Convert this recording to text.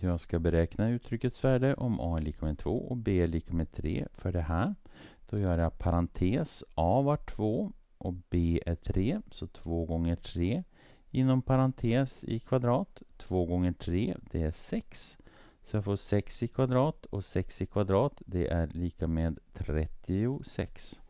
Jag ska beräkna uttryckets värde om a är lika med 2 och b är lika med 3 för det här. Då gör jag parentes, a var 2 och b är 3, så 2 gånger 3 inom parentes i kvadrat. 2 gånger 3, det är 6. Så jag får 6 i kvadrat och 6 i kvadrat, det är lika med 36.